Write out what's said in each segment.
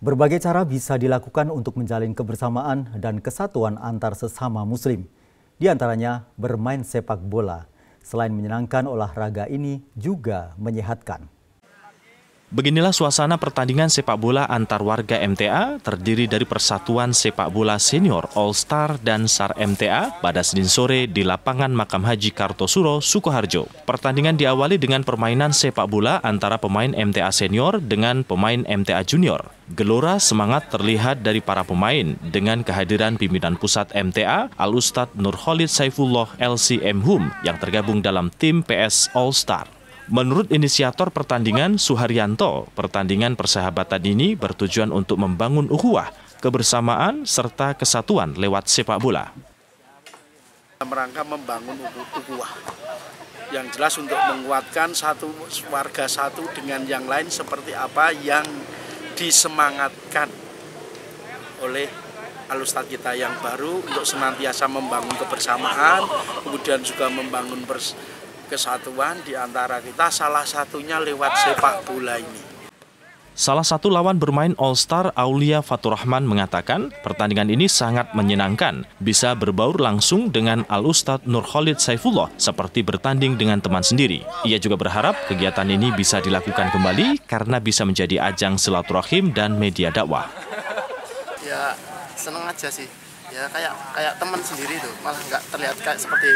Berbagai cara bisa dilakukan untuk menjalin kebersamaan dan kesatuan antar sesama muslim. Di antaranya bermain sepak bola. Selain menyenangkan, olahraga ini juga menyehatkan. Beginilah suasana pertandingan sepak bola antar warga MTA terdiri dari Persatuan Sepak Bola Senior All Star dan SAR MTA pada Senin sore di lapangan Makam Haji Kartosuro, Sukoharjo. Pertandingan diawali dengan permainan sepak bola antara pemain MTA senior dengan pemain MTA junior. Gelora semangat terlihat dari para pemain dengan kehadiran pimpinan pusat MTA Al Ustadz Nurholid Saifullah LCM Hum yang tergabung dalam tim PS All Star. Menurut inisiator pertandingan Suharyanto, pertandingan persahabatan ini bertujuan untuk membangun ukhuwah, kebersamaan, serta kesatuan lewat sepak bola. Merangka membangun ukhuwah. Yang jelas untuk menguatkan satu warga satu dengan yang lain seperti apa yang disemangatkan oleh alustad kita yang baru untuk senantiasa membangun kebersamaan, kemudian juga membangun pers kesatuan di antara kita salah satunya lewat sepak bola ini. Salah satu lawan bermain All-Star Aulia Faturrahman mengatakan pertandingan ini sangat menyenangkan, bisa berbaur langsung dengan Al-Ustadz Nur Khalid Saifullah seperti bertanding dengan teman sendiri. Ia juga berharap kegiatan ini bisa dilakukan kembali karena bisa menjadi ajang silaturahim dan media dakwah. Ya seneng aja sih, ya kayak kayak teman sendiri tuh, malah nggak terlihat kayak seperti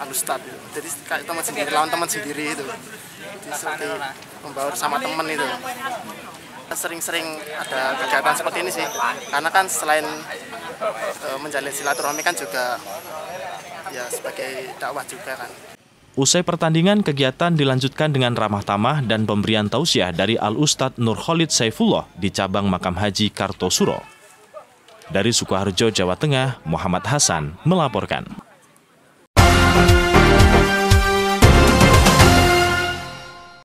alustad jadi kayak teman sendiri lawan teman sendiri itu jadi, seperti membaur sama teman itu sering-sering ada kegiatan seperti ini sih karena kan selain e, menjalin silaturahmi kan juga ya sebagai dakwah juga kan Usai pertandingan, kegiatan dilanjutkan dengan ramah tamah dan pemberian tausiah dari Al-Ustadz Nur Khalid Saifullah di cabang Makam Haji Kartosuro. Dari Sukoharjo, Jawa Tengah, Muhammad Hasan melaporkan.